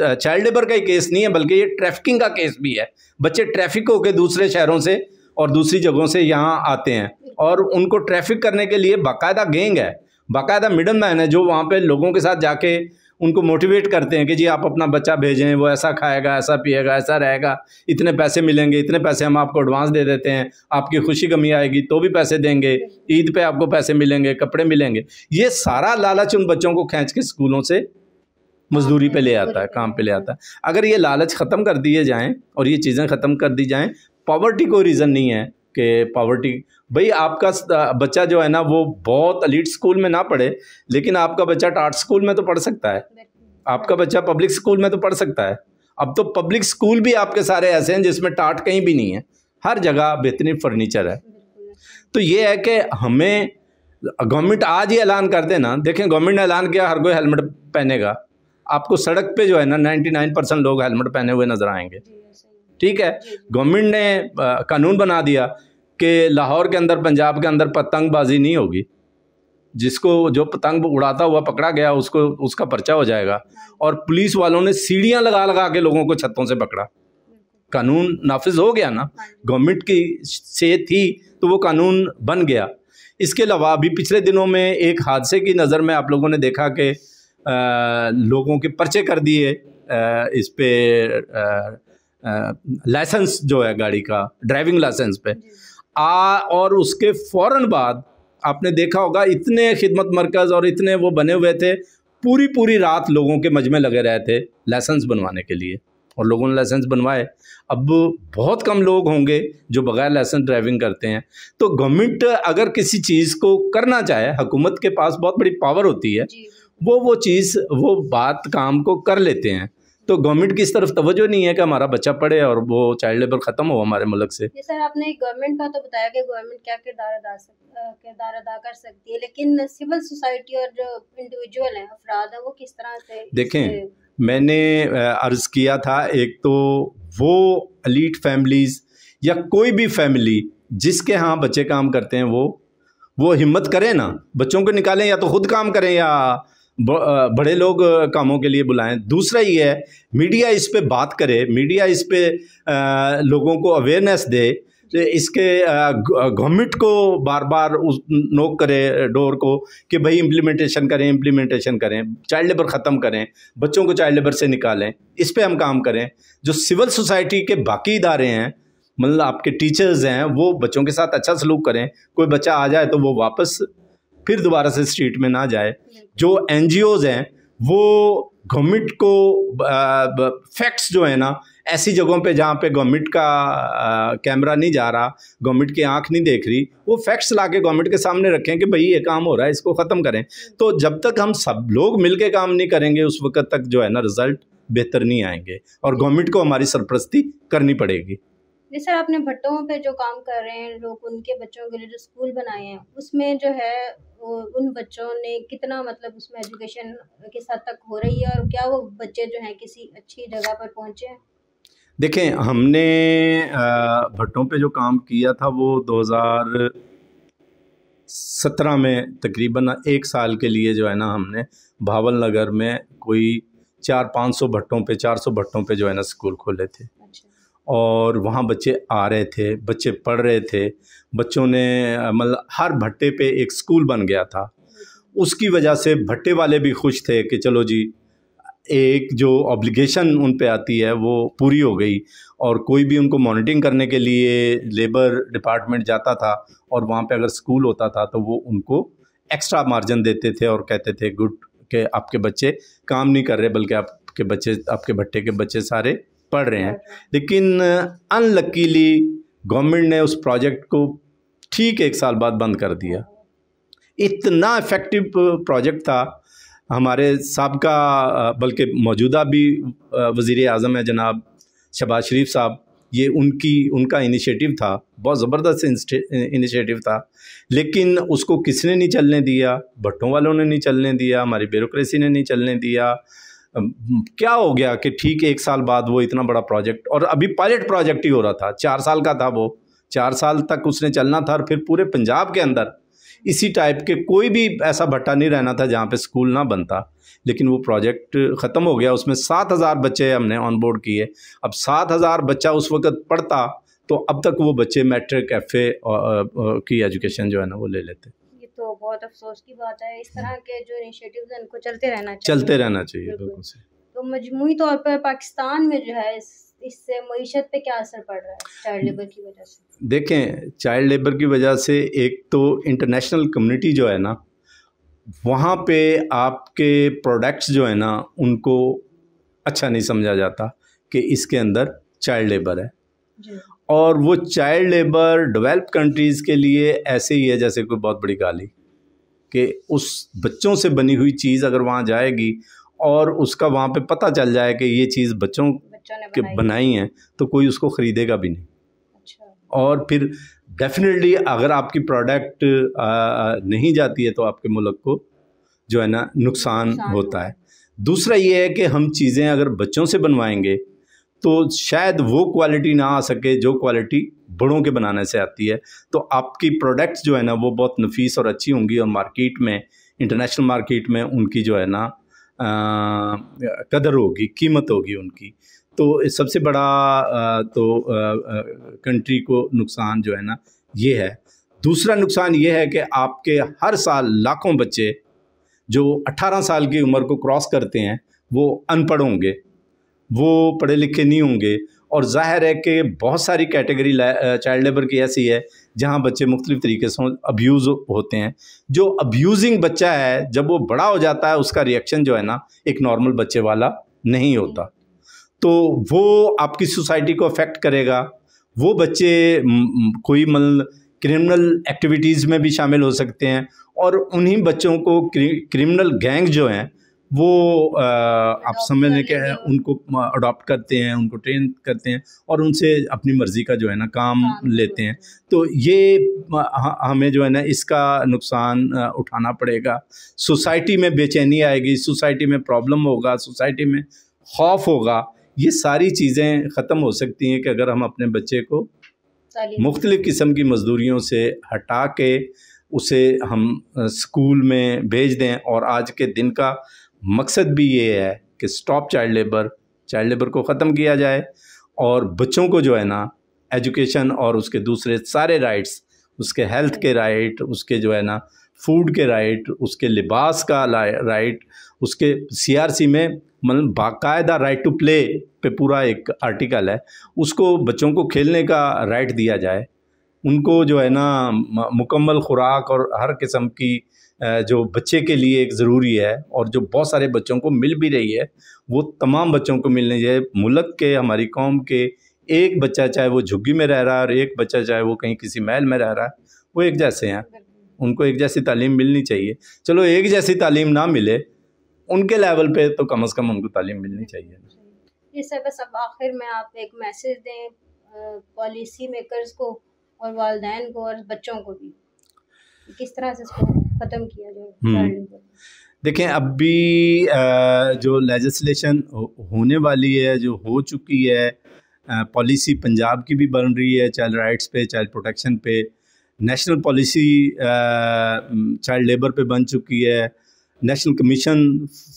चाइल्ड लेबर का ही केस नहीं है बल्कि ये ट्रैफिकिंग का केस भी है बच्चे ट्रैफिक होकर दूसरे शहरों से और दूसरी जगहों से यहाँ आते हैं और उनको ट्रैफिक करने के लिए बाकायदा गेंग है बाकायदा मिडल मैन है जो वहाँ पर लोगों के साथ जाके उनको मोटिवेट करते हैं कि जी आप अपना बच्चा भेजें वो ऐसा खाएगा ऐसा पिएगा ऐसा रहेगा इतने पैसे मिलेंगे इतने पैसे हम आपको एडवांस दे देते हैं आपकी खुशी कमी आएगी तो भी पैसे देंगे ईद पे आपको पैसे मिलेंगे कपड़े मिलेंगे ये सारा लालच उन बच्चों को खींच के स्कूलों से मजदूरी पे ले आता है काम पे ले आता है अगर ये लालच ख़त्म कर दिए जाएँ और ये चीज़ें ख़त्म कर दी जाएँ पॉवर्टी कोई रीज़न नहीं है के पॉवर्टी भाई आपका बच्चा जो है ना वो बहुत अलीट स्कूल में ना पढ़े लेकिन आपका बच्चा टाट स्कूल में तो पढ़ सकता है आपका बच्चा पब्लिक स्कूल में तो पढ़ सकता है अब तो पब्लिक स्कूल भी आपके सारे ऐसे हैं जिसमें टाट कहीं भी नहीं है हर जगह बेहतरीन फर्नीचर है तो ये है कि हमें गवर्नमेंट आज ही ऐलान कर देना देखें गवर्नमेंट ने ऐलान किया हर कोई हेलमेट पहनेगा आपको सड़क पे जो है ना 99 परसेंट लोग हेलमेट पहने हुए नज़र आएंगे ठीक है गवर्नमेंट ने कानून बना दिया कि लाहौर के अंदर पंजाब के अंदर पतंगबाजी नहीं होगी जिसको जो पतंग उड़ाता हुआ पकड़ा गया उसको उसका पर्चा हो जाएगा और पुलिस वालों ने सीढ़ियाँ लगा लगा के लोगों को छतों से पकड़ा कानून नाफिज हो गया ना गवर्नमेंट की से थी तो वो कानून बन गया इसके अलावा अभी पिछले दिनों में एक हादसे की नज़र में आप लोगों ने देखा कि लोगों के पर्चे कर दिए इस पर लाइसेंस जो है गाड़ी का ड्राइविंग लाइसेंस पे आ और उसके फ़ौर बाद आपने देखा होगा इतने खिदमत मरकज़ और इतने वो बने हुए थे पूरी पूरी रात लोगों के मजमे लगे रहे थे लाइसेंस बनवाने के लिए और लोगों ने लाइसेंस बनवाए अब बहुत कम लोग होंगे जो बगैर लाइसेंस ड्राइविंग करते हैं तो गवर्नमेंट अगर किसी चीज़ को करना चाहे हुकूमत के पास बहुत बड़ी पावर होती है वो वो चीज़ वो बात काम को कर लेते हैं तो गवर्नमेंट की इस तरफ तवज्जो नहीं है कि हमारा बच्चा पढ़े और वो चाइल्ड लेबर ख़त्म हो हमारे मुल्क से सर आपने गवर्नमेंट का तो बताया कि गवर्नमेंट क्या किरदार अदा किरदार अदा कर सकती है लेकिन सिविल सोसाइटी और जो इंडिविजुअल है अफराद है वो किस तरह से देखें मैंने अर्ज़ किया था एक तो वो अलीट फैमिलीज़ या कोई भी फैमिली जिसके यहाँ बच्चे काम करते हैं वो वो हिम्मत करें ना बच्चों को निकालें या तो ख़ुद काम करें या बड़े लोग कामों के लिए बुलाएं दूसरा ये है मीडिया इस पर बात करे मीडिया इस पर लोगों को अवेयरनेस दे तो इसके गवर्नमेंट को बार बार उस नोक करे डोर को कि भाई इम्प्लीमेंटेशन करें इम्प्लीमेंटेशन करें चाइल्ड लेबर ख़त्म करें बच्चों को चाइल्ड लेबर से निकालें इस पर हम काम करें जो सिविल सोसाइटी के बाकी इदारे हैं मतलब आपके टीचर्स हैं वो बच्चों के साथ अच्छा सलूक करें कोई बच्चा आ जाए तो वो वापस फिर दोबारा से स्ट्रीट में ना जाए जो एन हैं वो गवर्नमेंट को फैक्ट्स जो है ना ऐसी जगहों पे जहाँ पे गवर्नमेंट का कैमरा नहीं जा रहा गवर्नमेंट की आंख नहीं देख रही वो फैक्ट्स ला के गवर्नमेंट के सामने रखें कि भाई ये काम हो रहा है इसको ख़त्म करें तो जब तक हम सब लोग मिल के काम नहीं करेंगे उस वक़्त तक जो है ना रिज़ल्ट बेहतर नहीं आएंगे और गवर्नमेंट को हमारी सरप्रस्ती करनी पड़ेगी जी सर आपने भट्टों पे जो काम कर रहे हैं लोग उनके बच्चों के लिए जो स्कूल बनाए हैं उसमें जो है उन बच्चों ने कितना मतलब उसमें एजुकेशन के साथ तक हो रही है और क्या वो बच्चे जो हैं किसी अच्छी जगह पर पहुँचे हैं देखें हमने भट्टों पे जो काम किया था वो 2017 में तकरीबन एक साल के लिए जो है ना हमने भावल नगर में कोई चार पाँच सौ भट्टों पे चार सौ भट्टों पे जो है ना स्कूल खोले थे और वहाँ बच्चे आ रहे थे बच्चे पढ़ रहे थे बच्चों ने मतलब हर भट्टे पे एक स्कूल बन गया था उसकी वजह से भट्टे वाले भी खुश थे कि चलो जी एक जो ऑब्लिगेशन उन पे आती है वो पूरी हो गई और कोई भी उनको मॉनिटरिंग करने के लिए लेबर डिपार्टमेंट जाता था और वहाँ पे अगर स्कूल होता था तो वो उनको एक्स्ट्रा मार्जिन देते थे और कहते थे गुड के आपके बच्चे काम नहीं कर रहे बल्कि आपके बच्चे आपके भट्टे के बच्चे सारे पढ़ रहे हैं लेकिन अनलकीली गवर्नमेंट ने उस प्रोजेक्ट को ठीक एक साल बाद बंद कर दिया इतना इफ़ेक्टिव प्रोजेक्ट था हमारे सबका बल्कि मौजूदा भी वज़ी अजम है जनाब शबाज शरीफ साहब ये उनकी उनका इनिशिएटिव था बहुत ज़बरदस्त इनिशिएटिव था लेकिन उसको किसने नहीं चलने दिया भट्टों वालों ने नहीं चलने दिया हमारी ब्यूरोसी ने नहीं चलने दिया क्या हो गया कि ठीक एक साल बाद वो इतना बड़ा प्रोजेक्ट और अभी पायलट प्रोजेक्ट ही हो रहा था चार साल का था वो चार साल तक उसने चलना था और फिर पूरे पंजाब के अंदर इसी टाइप के कोई भी ऐसा भट्टा नहीं रहना था जहाँ पे स्कूल ना बनता लेकिन वो प्रोजेक्ट ख़त्म हो गया उसमें सात हज़ार बच्चे हमने ऑन बोर्ड किए अब सात हज़ार बच्चा उस वक़्त पढ़ता तो अब तक वो बच्चे मैट्रिक एफ की एजुकेशन जो है ना वो ले लेते तो बहुत अफसोस की बात है इस तरह के जो इनिशिएटिव्स हैं इनको चलते रहना चाहिए चलते रहना चाहिए लोगों से तो मजमू तौर पर पाकिस्तान में जो है इससे मीशत पे क्या असर पड़ रहा है चाइल्ड लेबर की वजह से देखें चाइल्ड लेबर की वजह से एक तो इंटरनेशनल कम्युनिटी जो है ना वहाँ पे आपके प्रोडक्ट्स जो है ना उनको अच्छा नहीं समझा जाता कि इसके अंदर चाइल्ड लेबर है और वो चाइल्ड लेबर डेवलप कंट्रीज़ के लिए ऐसे ही है जैसे कोई बहुत बड़ी गाली कि उस बच्चों से बनी हुई चीज़ अगर वहाँ जाएगी और उसका वहाँ पे पता चल जाए कि ये चीज़ बच्चों, बच्चों के बनाई है तो कोई उसको ख़रीदेगा भी नहीं अच्छा। और फिर डेफिनेटली अगर आपकी प्रोडक्ट नहीं जाती है तो आपके मुल्क को जो है ना नुकसान, नुकसान होता है दूसरा ये है कि हम चीज़ें अगर बच्चों से बनवाएंगे तो शायद वो क्वालिटी ना आ सके जो क्वालिटी बड़ों के बनाने से आती है तो आपकी प्रोडक्ट्स जो है ना वो बहुत नफीस और अच्छी होंगी और मार्केट में इंटरनेशनल मार्केट में उनकी जो है ना कदर होगी कीमत होगी उनकी तो सबसे बड़ा आ, तो आ, कंट्री को नुकसान जो है ना ये है दूसरा नुकसान ये है कि आपके हर साल लाखों बच्चे जो 18 साल की उम्र को क्रॉस करते हैं वो अनपढ़ होंगे वो पढ़े लिखे नहीं होंगे और जाहिर है कि बहुत सारी कैटेगरी चाइल्ड लेबर की ऐसी है जहाँ बच्चे मुख्तलिफ तरीके से अब्यूज़ होते हैं जो अब्यूजिंग बच्चा है जब वो बड़ा हो जाता है उसका रिएक्शन जो है ना एक नॉर्मल बच्चे वाला नहीं होता तो वो आपकी सोसाइटी को अफेक्ट करेगा वो बच्चे कोई मतलब क्रिमिनल एक्टिविटीज़ में भी शामिल हो सकते हैं और उन्हीं बच्चों को क्रिमिनल गैंग जो हैं वो आ, आप समझ लें कि उनको अडॉप्ट करते हैं उनको ट्रेन करते हैं और उनसे अपनी मर्ज़ी का जो है ना काम लेते हैं तो ये हमें जो है ना इसका नुकसान उठाना पड़ेगा सोसाइटी में बेचैनी आएगी सोसाइटी में प्रॉब्लम होगा सोसाइटी में खौफ होगा ये सारी चीज़ें ख़त्म हो सकती हैं कि अगर हम अपने बच्चे को मुख्तलिफ़ किस्म की मजदूरियों से हटा के उसे हम स्कूल में भेज दें और आज के दिन का मकसद भी ये है कि stop child labour child labour को ख़त्म किया जाए और बच्चों को जो है ना एजुकेशन और उसके दूसरे सारे राइट्स उसके हेल्थ के राइट उसके जो है ना फूड के राइट उसके लिबास का राइट उसके सीआरसी में मतलब बाकायदा राइट टू प्ले पे पूरा एक आर्टिकल है उसको बच्चों को खेलने का राइट दिया जाए उनको जो है ना मुकम्मल खुराक और हर किस्म की जो बच्चे के लिए एक ज़रूरी है और जो बहुत सारे बच्चों को मिल भी रही है वो तमाम बच्चों को मिलनी चाहिए मुल्क के हमारी कौम के एक बच्चा चाहे वो झुग्गी में रह रहा है और एक बच्चा चाहे वो कहीं किसी महल में रह रहा है वो एक जैसे हैं उनको एक जैसी तालीम मिलनी चाहिए चलो एक जैसी तालीम ना मिले उनके लेवल पे तो कम अज़ कम उनको तालीम मिलनी चाहिए जी सर बस अब आखिर में आप एक मैसेज दें पॉलिसी मेकर्स को और वालदेन को और बच्चों को भी किस तरह से इसको ख़त्म किया जाए हम्म। देखें अब भी जो लेजिस्लेशन होने वाली है जो हो चुकी है पॉलिसी पंजाब की भी बन रही है चाइल्ड राइट्स पे चाइल्ड प्रोटेक्शन पे नेशनल पॉलिसी चाइल्ड लेबर पे बन चुकी है national commission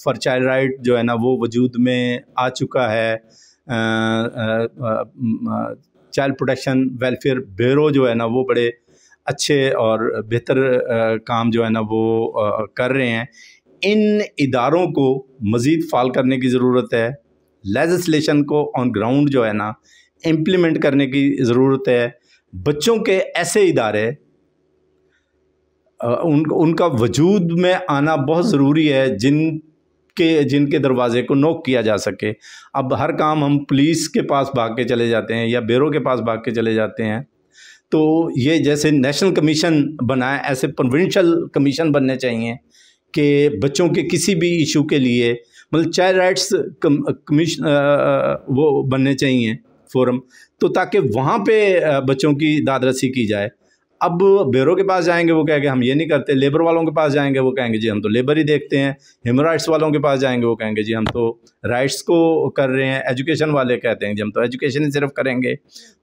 for child right जो है ना वो वजूद में आ चुका है चाइल्ड प्रोटेक्शन वेलफेयर ब्यूरो जो है ना वो बड़े अच्छे और बेहतर काम जो है ना वो कर रहे हैं इन इदारों को मज़ीद फाल करने की ज़रूरत है लेजिस्लेशन को ऑन ग्राउंड जो है ना इम्प्लीमेंट करने की ज़रूरत है बच्चों के ऐसे इदारे उन उनका वजूद में आना बहुत ज़रूरी है जिन के जिनके दरवाजे को नोक किया जा सके अब हर काम हम पुलिस के पास भाग के चले जाते हैं या बेरो के पास भाग के चले जाते हैं तो ये जैसे नेशनल कमीशन बनाए ऐसे प्रोविंशल कमीशन बनने चाहिए कि बच्चों के किसी भी इशू के लिए मतलब चाइल्ड राइट्स कमीशन वो बनने चाहिए फोरम तो ताकि वहाँ पे बच्चों की दादरसी की जाए अब बेरो के पास जाएंगे वो कहेंगे हम ये नहीं करते लेबर वालों के पास जाएंगे वो कहेंगे जी हम तो लेबर ही देखते हैं ह्यूमन राइट्स वालों के पास जाएंगे वो कहेंगे जी हम तो राइट्स को कर रहे हैं एजुकेशन वाले कहते हैं जी हम तो एजुकेशन ही सिर्फ करेंगे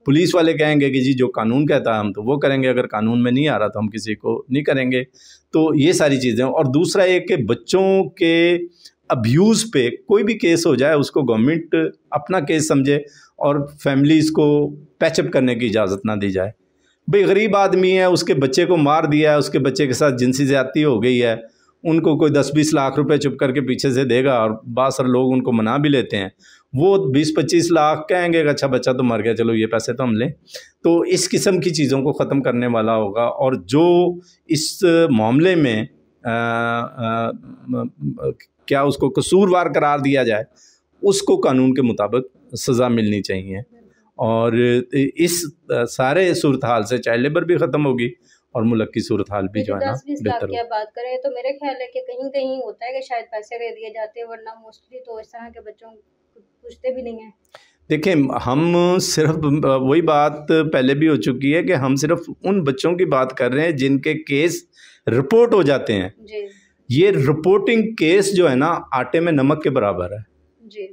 पुलिस वाले कहेंगे कि जी जो कानून कहता है हम तो वो करेंगे अगर कानून में नहीं आ रहा तो हम किसी को नहीं करेंगे तो ये सारी चीज़ें और दूसरा एक कि बच्चों के अब्यूज़ पे कोई भी केस हो जाए उसको गवर्नमेंट अपना केस समझे और फैमिलीज़ को पैचअप करने की इजाज़त ना दी जाए भाई गरीब आदमी है उसके बच्चे को मार दिया है उसके बच्चे के साथ जिनसी ज़्यादती हो गई है उनको कोई दस बीस लाख रुपए चुप करके पीछे से देगा और बहुत लोग उनको मना भी लेते हैं वो बीस पच्चीस लाख कहेंगे अच्छा बच्चा तो मर गया चलो ये पैसे तो हम लें तो इस किस्म की चीज़ों को ख़त्म करने वाला होगा और जो इस मामले में आ, आ, क्या उसको कसूरवार करार दिया जाए उसको कानून के मुताबिक सज़ा मिलनी चाहिए और इस सारे सूरत हाल से चाहे लेबर भी ख़त्म होगी और मुल्क की सूरत हाल भी जो है ना बेहतर हो बात करें तो मेरे ख्याल है कि कहीं कहीं होता है कि शायद पैसे दे दिए जाते हैं वरना मोस्टली तो इस तरह के बच्चों पूछते भी नहीं है देखिए हम सिर्फ वही बात पहले भी हो चुकी है कि हम सिर्फ उन बच्चों की बात कर रहे हैं जिनके केस रिपोर्ट हो जाते हैं जी। ये रिपोर्टिंग केस जो है ना आटे में नमक के बराबर है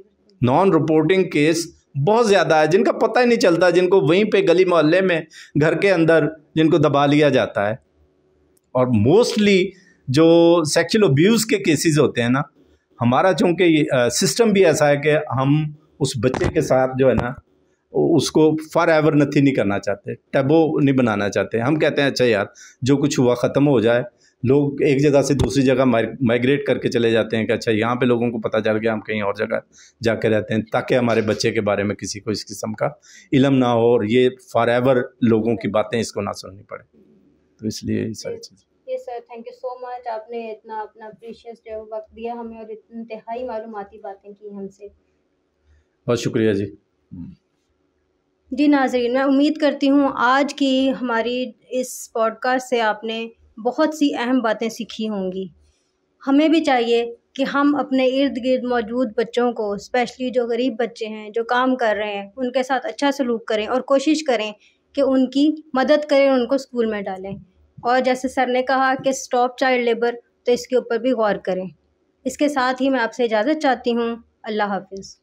नॉन रिपोर्टिंग केस बहुत ज़्यादा है जिनका पता ही नहीं चलता जिनको वहीं पे गली मोहल्ले में घर के अंदर जिनको दबा लिया जाता है और मोस्टली जो सेक्सुअल अब्यूज़ के केसेस होते हैं ना हमारा चूँकि सिस्टम भी ऐसा है कि हम उस बच्चे के साथ जो है ना उसको फॉर एवर नथी नहीं करना चाहते टैबो नहीं बनाना चाहते हम कहते हैं अच्छा यार जो कुछ हुआ ख़त्म हो जाए लोग एक जगह से दूसरी जगह माइग्रेट करके चले जाते हैं कि अच्छा यहाँ पे लोगों को पता चल गया हम कहीं और जगह जाके रहते हैं ताकि हमारे बच्चे के बारे में किसी को इस किस्म का इलम ना हो और ये फॉर लोगों की बातें इसको ना सुननी पड़े तो इसलिए सारी चीज़ ये sir thank you so much आपने इतना अपना प्रीशियस जो वक्त दिया हमें और इंतहाई मालूमती बातें की हमसे बहुत शुक्रिया जी जी नाजरीन मैं उम्मीद करती हूँ आज की हमारी इस पॉडकास्ट से आपने बहुत सी अहम बातें सीखी होंगी हमें भी चाहिए कि हम अपने इर्द गिर्द मौजूद बच्चों को स्पेशली जो गरीब बच्चे हैं जो काम कर रहे हैं उनके साथ अच्छा सलूक करें और कोशिश करें कि उनकी मदद करें उनको स्कूल में डालें और जैसे सर ने कहा कि स्टॉप चाइल्ड लेबर तो इसके ऊपर भी गौर करें इसके साथ ही मैं आपसे इजाज़त चाहती हूँ अल्लाह हाफिज़